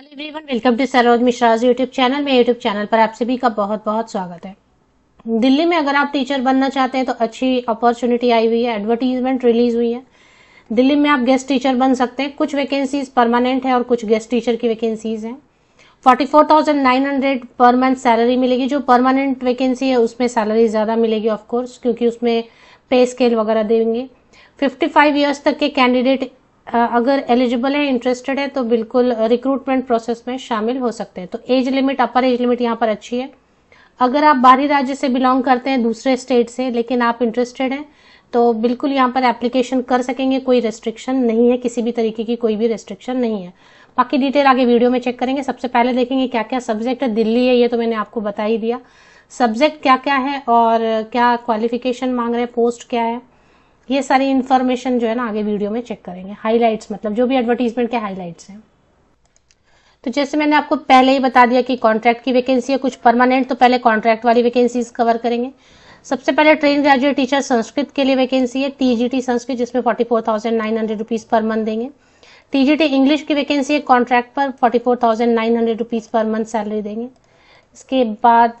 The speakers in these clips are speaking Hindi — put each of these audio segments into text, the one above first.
hello everyone welcome to Saroj Mishra YouTube channel में यूट्यूब चैनल पर आप सभी का बहुत बहुत स्वागत है दिल्ली में अगर आप टीचर बनना चाहते हैं तो अच्छी अपॉर्चुनिटी आई हुई है एडवर्टीजमेंट रिलीज हुई है दिल्ली में आप गेस्ट टीचर बन सकते हैं कुछ वैकेंसीज परमानेंट है और कुछ गेस्ट टीचर की वैकेंसीज है फोर्टी पर मंथ सैलरी मिलेगी जो परमानेंट वैकेंसी है उसमें सैलरी ज़्यादा मिलेगी ऑफकोर्स क्योंकि उसमें पे स्केल वगैरह देंगे 55 फाइव ईयर्स तक के कैंडिडेट अगर एलिजिबल है इंटरेस्टेड है तो बिल्कुल रिक्रूटमेंट प्रोसेस में शामिल हो सकते हैं तो age limit upper age limit यहाँ पर अच्छी है अगर आप बाहरी राज्य से बिलोंग करते हैं दूसरे स्टेट से लेकिन आप इंटरेस्टेड हैं तो बिल्कुल यहाँ पर एप्लीकेशन कर सकेंगे कोई रेस्ट्रिक्शन नहीं है किसी भी तरीके की कोई भी रेस्ट्रिक्शन नहीं है बाकी डिटेल आगे वीडियो में चेक करेंगे सबसे पहले देखेंगे क्या क्या सब्जेक्ट है दिल्ली है ये तो मैंने आपको बता ही दिया सब्जेक्ट क्या क्या है और क्या क्वालिफिकेशन मांग रहे हैं पोस्ट क्या है ये सारी इन्फॉर्मेशन जो है ना आगे वीडियो में चेक करेंगे हाईलाइट्स मतलब जो भी एडवर्टीजमेंट के हाईलाइट्स हैं तो जैसे मैंने आपको पहले ही बता दिया कि कॉन्ट्रैक्ट की वैकेंसी है कुछ परमानेंट तो पहले कॉन्ट्रैक्ट वाली वैकेंसीज कवर करेंगे सबसे पहले ट्रेन ग्रेजुएट टीचर संस्कृत के लिए वैकेंसी है टीजीटी संस्कृत जिसमें forty four thousand nine hundred rupees per month देंगे टीजीटी इंग्लिश की वैकेंसी है कॉन्ट्रैक्ट पर forty four thousand nine hundred rupees per month salary देंगे इसके बाद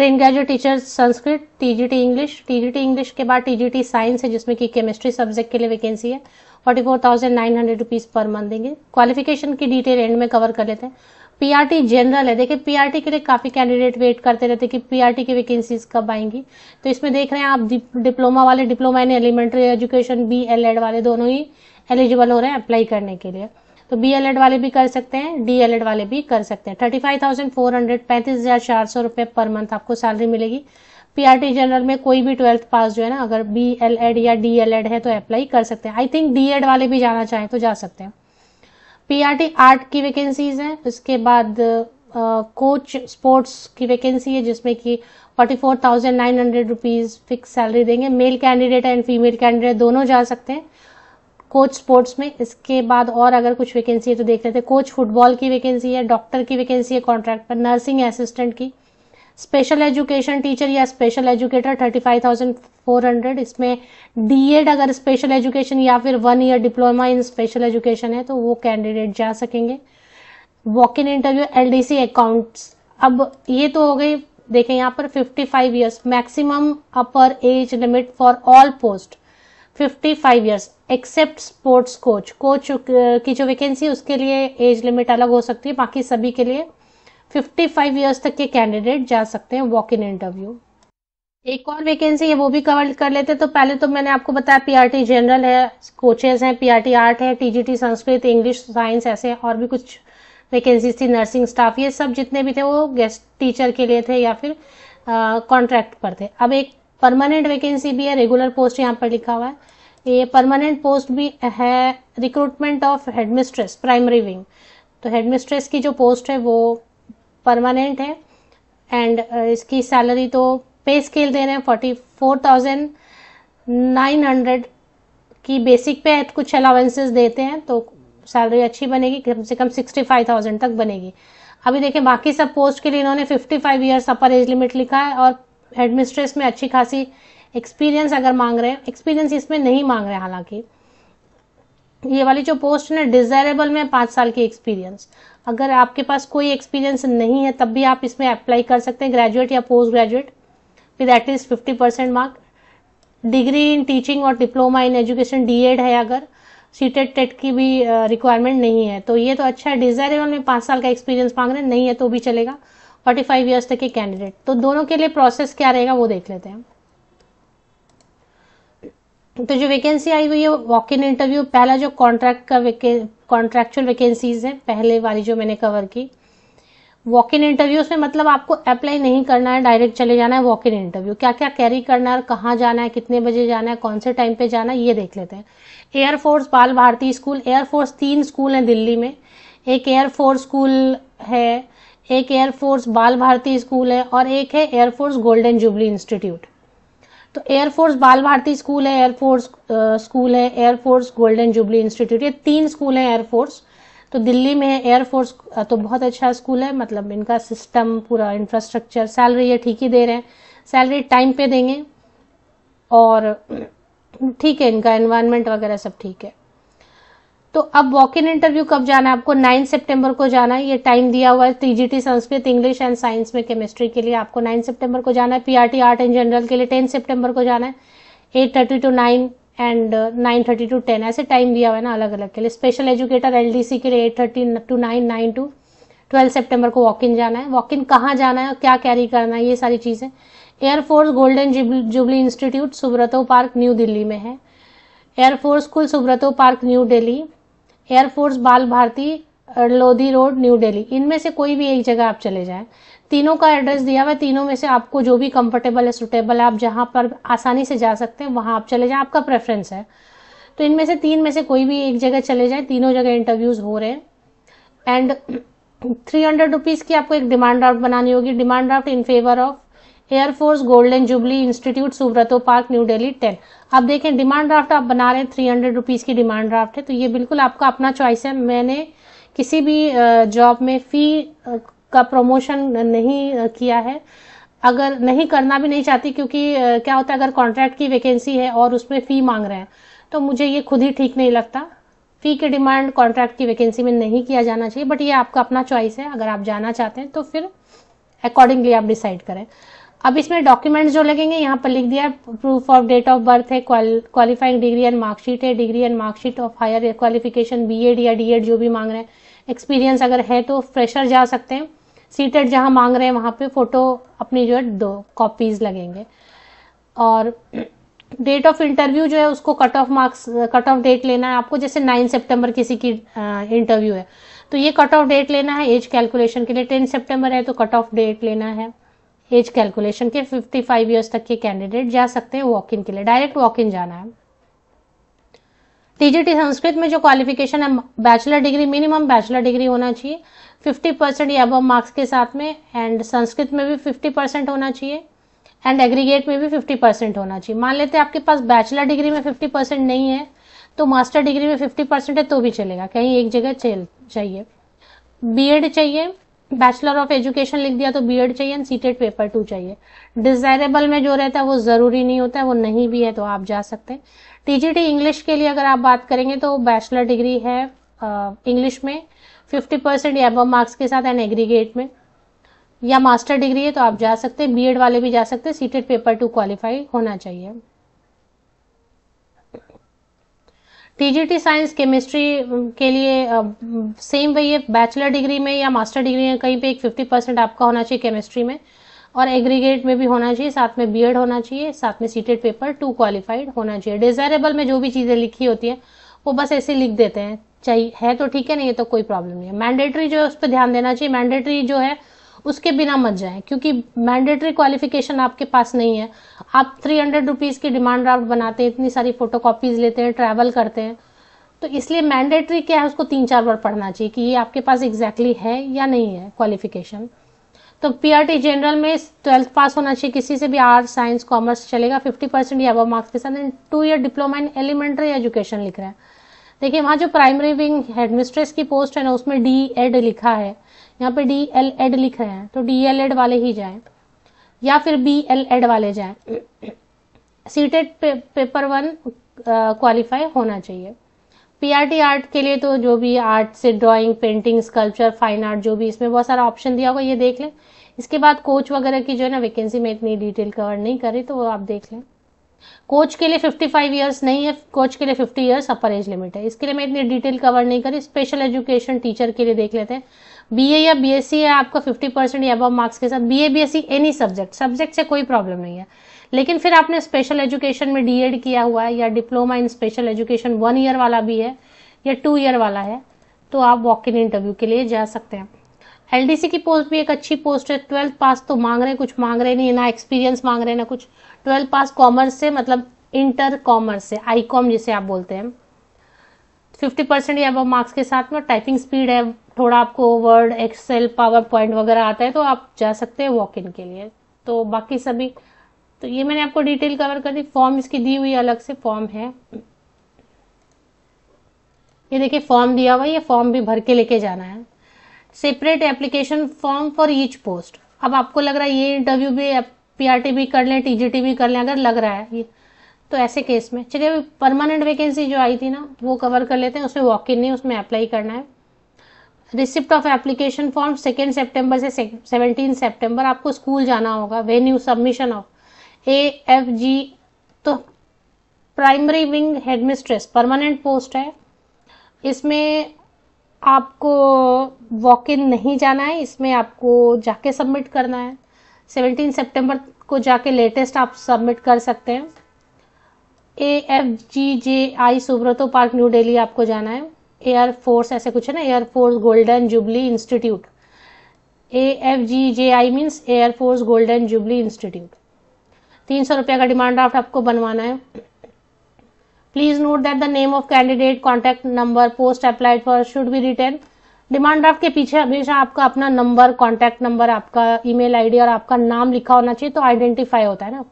train graduate teachers Sanskrit TGT English TGT English के बाद टीजीटी साइंस है जिसमें कि केमिस्ट्री सब्जेक्ट के लिए वैकेंसी है forty four thousand nine hundred rupees per month देंगे क्वालिफिकेशन की डिटेल एंड में कवर कर लेते हैं पीआरटी जनरल है देखिए पीआरटी के लिए काफ़ी कैंडिडेट वेट करते रहते हैं कि पीआरटी की वैकेंसीज कब आएंगी तो इसमें देख रहे हैं आप डिप्लोमा वाले diploma in elementary education B El Ed वाले दोनों ही एलिजिबल हो रहे हैं अप्लाई करने के लिए तो बी एल वाले भी कर सकते हैं डी एल वाले भी कर सकते हैं thirty five thousand four hundred पैंतीस हजार चार सौ रुपए पर मंथ आपको सैलरी मिलेगी पीआरटी जनरल में कोई भी ट्वेल्थ पास जो है ना अगर बी एल एड या डी एल है तो अप्लाई कर सकते हैं आई थिंक डी एड वाले भी जाना चाहें तो जा सकते हैं पीआरटी आर्ट की वैकेंसीज है उसके बाद कोच uh, स्पोर्ट्स की वैकेंसी है जिसमें कि forty four thousand nine hundred rupees fix salary देंगे male candidate and female candidate दोनों जा सकते हैं कोच स्पोर्ट्स में इसके बाद और अगर कुछ वैकेंसी है तो देख लेते थे कोच फुटबॉल की वैकेंसी है डॉक्टर की वैकेंसी है कॉन्ट्रैक्ट पर नर्सिंग असिस्टेंट की स्पेशल एजुकेशन टीचर या special educator thirty five thousand four hundred इसमें डीएड अगर स्पेशल एजुकेशन या फिर one year diploma in special education है तो वो कैंडिडेट जा सकेंगे walk in interview L D C accounts अब ये तो हो गई देखें यहाँ पर 55 five years maximum upper age limit for all post fifty five years except sports coach coach की जो वैकेंसी उसके लिए एज लिमिट अलग हो सकती है बाकी सभी के लिए फिफ्टी फाइव ईयर्स तक के कैंडिडेट जा सकते हैं वॉक इन इंटरव्यू एक और वैकेंसी है वो भी कवर कर लेते हैं तो पहले तो मैंने आपको बताया पीआरटी जनरल है कोचेज हैं पीआरटी आर्ट है टीजीटी संस्कृत इंग्लिश साइंस ऐसे और भी कुछ वैकेंसीज थी नर्सिंग स्टाफ ये सब जितने भी थे वो गेस्ट टीचर के लिए थे या फिर कॉन्ट्रैक्ट पर थे अब एक परमानेंट वैकेंसी भी है रेगुलर पोस्ट यहाँ पर लिखा हुआ है ये परमानेंट पोस्ट भी है recruitment of headmistress primary wing तो हेडमिस्ट्रेस की जो पोस्ट है वो परमानेंट है एंड uh, इसकी सैलरी तो पे स्केल दे रहे हैं forty four thousand nine hundred की बेसिक पे कुछ अलाउंसेस देते हैं तो सैलरी अच्छी बनेगी कम से कम सिक्सटी फाइव थाउजेंड तक बनेगी अभी देखें बाकी सब पोस्ट के लिए इन्होंने fifty five years upper age limit लिखा है और हेडमिस्ट्रेस में अच्छी खासी एक्सपीरियंस अगर मांग रहे हैं एक्सपीरियंस इसमें नहीं मांग रहे हालांकि ये वाली जो पोस्ट है डिजायरेबल में पाँच साल की एक्सपीरियंस अगर आपके पास कोई एक्सपीरियंस नहीं है तब भी आप इसमें अप्लाई कर सकते हैं ग्रेजुएट या post graduate with at least fifty percent mark degree in teaching और डिप्लोमा इन एजुकेशन डीएड है अगर सीटेड टेट e e की भी रिक्वायरमेंट नहीं है तो ये तो अच्छा है डिजायरेबल में पाँच साल का एक्सपीरियंस मांग रहे हैं नहीं है तो भी चलेगा फोर्टी फाइव ईयर्स तक के कैंडिडेट तो दोनों के लिए प्रोसेस क्या रहेगा वो देख लेते हैं तो जो वैकेंसी आई हुई है वॉक इन इंटरव्यू पहला जो कॉन्ट्रैक्ट का कॉन्ट्रेक्चुअल वैकेंसीज है पहले वाली जो मैंने कवर की वॉक इन इंटरव्यू में मतलब आपको अप्लाई नहीं करना है डायरेक्ट चले जाना है वॉक इन इंटरव्यू क्या क्या कैरी करना है कहाँ जाना है कितने बजे जाना है कौन से टाइम पे जाना है ये देख लेते हैं air force Bal Bharati school air force तीन स्कूल हैं दिल्ली में एक एयरफोर्स स्कूल है एक एयरफोर्स बाल भारती स्कूल है और एक है एयरफोर्स गोल्डन जुबली इंस्टीट्यूट तो एयरफोर्स बाल भारती स्कूल है एयरफोर्स स्कूल है एयरफोर्स गोल्डन जुबली इंस्टीट्यूट ये तीन स्कूल है एयरफोर्स तो दिल्ली में है एयरफोर्स तो बहुत अच्छा स्कूल है मतलब इनका सिस्टम पूरा इंफ्रास्ट्रक्चर सैलरी ये ठीक ही दे रहे हैं सैलरी टाइम पे देंगे और ठीक है इनका एनवायरमेंट वगैरह सब ठीक है तो अब वॉक इन इंटरव्यू कब जाना है आपको 9 सितंबर को जाना है ये टाइम दिया हुआ है TGT Sanskrit English and science में केमिस्ट्री के लिए आपको 9 सितंबर को जाना है पीआरटी आर्ट एंड जनरल के लिए 10 सितंबर को जाना है eight thirty to nine and nine thirty to ten ऐसे टाइम दिया हुआ है ना अलग अलग के लिए स्पेशल एजुकेटर एलडीसी के लिए eight thirty to nine nine to twelve September को वॉक इन जाना है वॉक इन कहाँ जाना है क्या कैरी करना है ये सारी चीज़ें air force golden jubilee institute Subroto Park New Delhi में है air force school Subroto Park New Delhi air force Bal Bharati Lodhi Road New Delhi इनमें से कोई भी एक जगह आप चले जाएं तीनों का एड्रेस दिया हुआ है तीनों में से आपको जो भी कंफर्टेबल है सुटेबल है आप जहां पर आसानी से जा सकते हैं वहां आप चले जाएं आपका प्रेफरेंस है तो इनमें से तीन में से कोई भी एक जगह चले जाएं तीनों जगह इंटरव्यूज हो रहे हैं एंड थ्री हंड्रेड रुपीज़ की आपको एक डिमांड ड्राफ्ट बनानी होगी demand draft in favour of Air Force golden jubilee institute Subroto Park New Delhi ten अब देखें डिमांड ड्राफ्ट आप बना रहे हैं थ्री हंड्रेड रुपीज की डिमांड ड्राफ्ट है तो ये बिल्कुल आपका अपना चॉइस है मैंने किसी भी जॉब में फी का प्रमोशन नहीं किया है अगर नहीं करना भी नहीं चाहती क्योंकि क्या होता है अगर कॉन्ट्रैक्ट की वैकेंसी है और उसमें फी मांग रहे हैं तो मुझे ये खुद ही ठीक नहीं लगता फी की डिमांड कॉन्ट्रैक्ट की वैकेंसी में नहीं किया जाना चाहिए बट ये आपका अपना चॉइस है अगर आप जाना चाहते हैं तो फिर अकॉर्डिंगली आप डिसाइड करें अब इसमें डॉक्यूमेंट्स जो लगेंगे यहाँ पर लिख दिया proof of date of birth है क्वालिफाइंग डिग्री एंड मार्कशीट है degree and marksheet of higher qualification BEd या डीएड जो भी मांग रहे हैं एक्सपीरियंस अगर है तो फ्रेशर जा सकते हैं सीटेड जहाँ मांग रहे हैं वहाँ पे फोटो अपनी जो है दो कॉपीज लगेंगे और डेट ऑफ इंटरव्यू जो है उसको cut off marks cut off date लेना है आपको जैसे नाइन सेप्टेम्बर किसी की इंटरव्यू है तो ये कट ऑफ डेट लेना है एज कैलकुलेशन के लिए टेन सेप्टेम्बर है तो कट ऑफ डेट लेना है एज कैलकुलेशन के 55 फाइव ईयर्स तक के कैंडिडेट जा सकते हैं वॉक इन के लिए डायरेक्ट वॉक इन जाना है टीजीटी संस्कृत में जो क्वालिफिकेशन है bachelor degree minimum bachelor degree होना चाहिए 50 परसेंट या अब मार्क्स के साथ में एंड संस्कृत में भी 50 परसेंट होना चाहिए एंड एग्रीगेट में भी 50 परसेंट होना चाहिए मान लेते हैं आपके पास बैचलर डिग्री में 50 परसेंट नहीं है तो मास्टर डिग्री में 50 परसेंट है तो भी चलेगा कहीं एक जगह चल चाहिए बीएड चाहिए बैचलर ऑफ एजुकेशन लिख दिया तो बी एड चाहिए एंड सीटेड पेपर टू चाहिए डिजायरेबल में जो रहता है वो ज़रूरी नहीं होता है वो नहीं भी है तो आप जा सकते हैं टीजीटी इंग्लिश के लिए अगर आप बात करेंगे तो बैचलर डिग्री है इंग्लिश में फिफ्टी परसेंट या एबव मार्क्स के साथ एंड एग्रीगेट में या मास्टर डिग्री है तो आप जा सकते हैं बीएड वाले भी जा सकते हैं सीटेड पेपर टू क्वालिफाई होना चाहिए टीजीटी साइंस केमिस्ट्री के लिए सेम वही है बैचलर डिग्री में या मास्टर डिग्री में कहीं पे एक फिफ्टी परसेंट आपका होना चाहिए केमिस्ट्री में और एग्रीगेट में भी होना चाहिए साथ में बीएड होना चाहिए साथ में सीटेड पेपर टू क्वालिफाइड होना चाहिए डिजायरेबल में जो भी चीज़ें लिखी होती हैं वो बस ऐसे लिख देते हैं चाहिए है तो ठीक है नहीं है तो कोई प्रॉब्लम नहीं है मैंडेटरी जो है उस पर ध्यान देना चाहिए मैंडेटरी जो है उसके बिना मत जाएं क्योंकि मैंडेटरी क्वालिफिकेशन आपके पास नहीं है आप थ्री हंड्रेड रुपीज़ की डिमांड ड्राफ्ट बनाते हैं इतनी सारी फोटो कॉपीज लेते हैं ट्रैवल करते हैं तो इसलिए मैंडेटरी क्या है उसको तीन चार बार पढ़ना चाहिए कि ये आपके पास एग्जैक्टली exactly है या नहीं है क्वालिफिकेशन तो पीआरटी जनरल में ट्वेल्थ पास होना चाहिए किसी से भी आर्ट्स साइंस कॉमर्स चलेगा फिफ्टी परसेंट या मार्क्स के साथ and two year diploma in elementary education लिख रहा है देखिए वहाँ जो प्राइमरी विंग हेडमिस्ट्रेस की पोस्ट है ना उसमें डी एड लिखा है यहाँ पे डी एल एड रहे हैं तो डी एल एड वाले ही जाए या फिर बी एल एड वाले जाए सीटेड पे, पेपर वन क्वालिफाई होना चाहिए पीआरटी आर्ट के लिए तो जो भी आर्ट से drawing painting sculpture fine art जो भी इसमें बहुत सारा ऑप्शन दिया होगा ये देख लें इसके बाद कोच वगैरह की जो है ना वैकेंसी में इतनी डिटेल कवर नहीं करी तो वो आप देख लें कोच के लिए 55 ईयर्स नहीं है कोच के लिए 50 ईयर्स अपर एज लिमिट है इसके लिए मैं इतनी डिटेल कवर नहीं करी स्पेशल एजुकेशन टीचर के लिए देख लेते हैं बीए या बीएससी है आपको 50 परसेंट या अब मार्क्स के साथ BA BSc any subject subject से कोई प्रॉब्लम नहीं है लेकिन फिर आपने स्पेशल एजुकेशन में डीएड किया हुआ है या diploma in special education one year वाला भी है या टू ईयर वाला है तो आप वॉक इन इंटरव्यू के लिए जा सकते हैं एलडीसी की पोस्ट भी एक अच्छी पोस्ट है ट्वेल्थ पास तो मांग रहे कुछ मांग रहे नहीं ना एक्सपीरियंस मांग रहे ना कुछ ट्वेल्थ पास कॉमर्स से मतलब इंटर कॉमर्स से आई कॉम जिसे आप बोलते हैं फिफ्टी परसेंट या मार्क्स के साथ में टाइपिंग स्पीड है थोड़ा आपको वर्ड एक्सेल पावर पॉइंट वगैरह आता है तो आप जा सकते हैं वॉक इन के लिए तो बाकी सभी तो ये मैंने आपको डिटेल कवर कर दी फॉर्म इसकी दी हुई अलग से फॉर्म है ये देखिए फॉर्म दिया हुआ है ये फॉर्म भी भर के लेके जाना है separate application form for each post अब आपको लग रहा है ये इंटरव्यू भी पीआरटी भी कर लें टीजीटी भी कर लें अगर लग रहा है ये तो ऐसे केस में चलिए परमानेंट वैकेंसी जो आई थी ना वो कवर कर लेते हैं उसमें वॉक इन नहीं उसमें अप्लाई करना है receipt of application form second September से सेवनटीन सेप्टेम्बर आपको स्कूल जाना होगा यू submission of A F G तो primary wing headmistress permanent post है इसमें आपको वॉक इन नहीं जाना है इसमें आपको जाके सबमिट करना है सेवनटीन सेप्टेम्बर को जाके लेटेस्ट आप सबमिट कर सकते हैं A F G J I Subroto Park New Delhi आपको जाना है एयर फोर्स ऐसे कुछ है ना Air Force golden jubilee Institute A F G J I means Air Force golden jubilee Institute तीन सौ रुपये का डिमांड ड्राफ्ट आपको बनवाना है please note that the name of candidate contact number post applied for should be written demand draft के पीछे हमेशा आपका अपना नंबर कॉन्टैक्ट नंबर आपका ईमेल आईडी और आपका नाम लिखा होना चाहिए तो आइडेंटिफाई होता है ना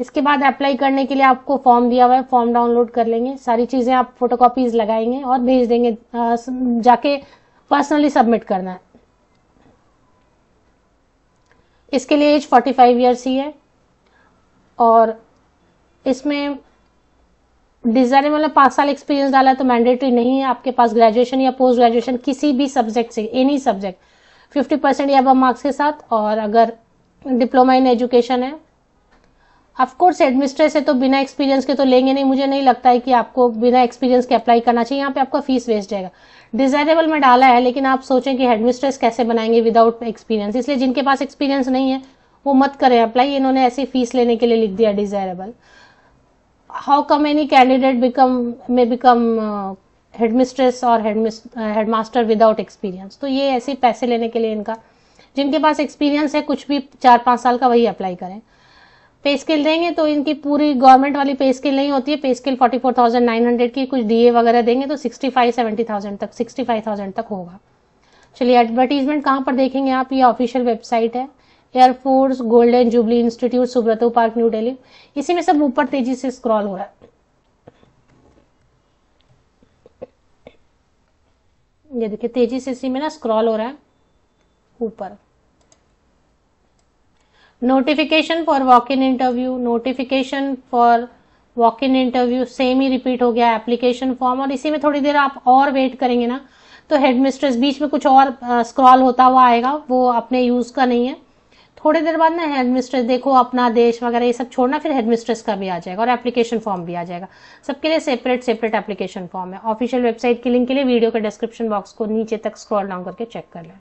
इसके बाद अप्लाई करने के लिए आपको फॉर्म दिया हुआ है फॉर्म डाउनलोड कर लेंगे सारी चीजें आप फोटोकॉपीज लगाएंगे और भेज देंगे जाके पर्सनली सबमिट करना है इसके लिए एज 45 ईयर्स ही है और इसमें डिजाइनिंग मतलब पांच साल एक्सपीरियंस डाला है तो मैंडेटरी नहीं है आपके पास ग्रेजुएशन या पोस्ट ग्रेजुएशन किसी भी सब्जेक्ट से एनी सब्जेक्ट 50 परसेंट या मार्क्स के साथ और अगर डिप्लोमा इन एजुकेशन है अफकोर्स एडमिनिस्ट्रेस है तो बिना एक्सपीरियंस के तो लेंगे नहीं मुझे नहीं लगता है कि आपको बिना एक्सपीरियंस के अप्लाई करना चाहिए यहाँ पे आपका फीस वेस्ट जाएगा डिजायरेबल में डाला है लेकिन आप सोचें कि हेडमिस्ट्रेस कैसे बनाएंगे विदाउट एक्सपीरियंस इसलिए जिनके पास एक्सपीरियंस नहीं है वो मत करें अप्लाई इन्होंने ऐसी फीस लेने के लिए लिख दिया desirable how come any candidate become may become headmistress और हेडमास्टर विदाउट एक्सपीरियंस तो ये ऐसे पैसे लेने के लिए इनका जिनके पास एक्सपीरियंस है कुछ भी चार पाँच साल का वही अप्लाई करें पे स्केल देंगे तो इनकी पूरी गवर्नमेंट वाली पे स्केल नहीं होती है pay scale forty four thousand nine hundred की कुछ डीए वगैरह देंगे तो सिक्सटी फाइव सेवेंटी थाउजेंड तक सिक्सटी फाइव थाउजेंड तक होगा चलिए एडवर्टीजमेंट कहाँ पर देखेंगे आप ये ऑफिशियल वेबसाइट है air force golden jubilee institute Subroto Park New Delhi इसी में सब ऊपर तेजी से स्क्रॉल हो रहा है ये देखिए तेजी से इसी में ना स्क्रॉल हो रहा है ऊपर notification for walk in interview notification for walk in interview same ही रिपीट हो गया एप्लीकेशन फॉर्म और इसी में थोड़ी देर आप और वेट करेंगे ना तो हेड मिस्ट्रेस बीच में कुछ और स्क्रॉल होता हुआ आएगा वो अपने यूज का नहीं है थोड़ी देर बाद ना हेड मिस्ट्रेस देखो अपना देश वगैरह ये सब छोड़ना फिर हेड मिस्ट्रेस का भी आ जाएगा और एप्लीकेशन फॉर्म भी आ जाएगा सबके लिए सेपरेट सेपरेट एप्लीकेशन फॉर्म है ऑफिशियल वेबसाइट की लिंक के लिए वीडियो के डिस्क्रिप्शन बॉक्स को नीचे तक स्क्रॉल डाउन करके चेक कर लें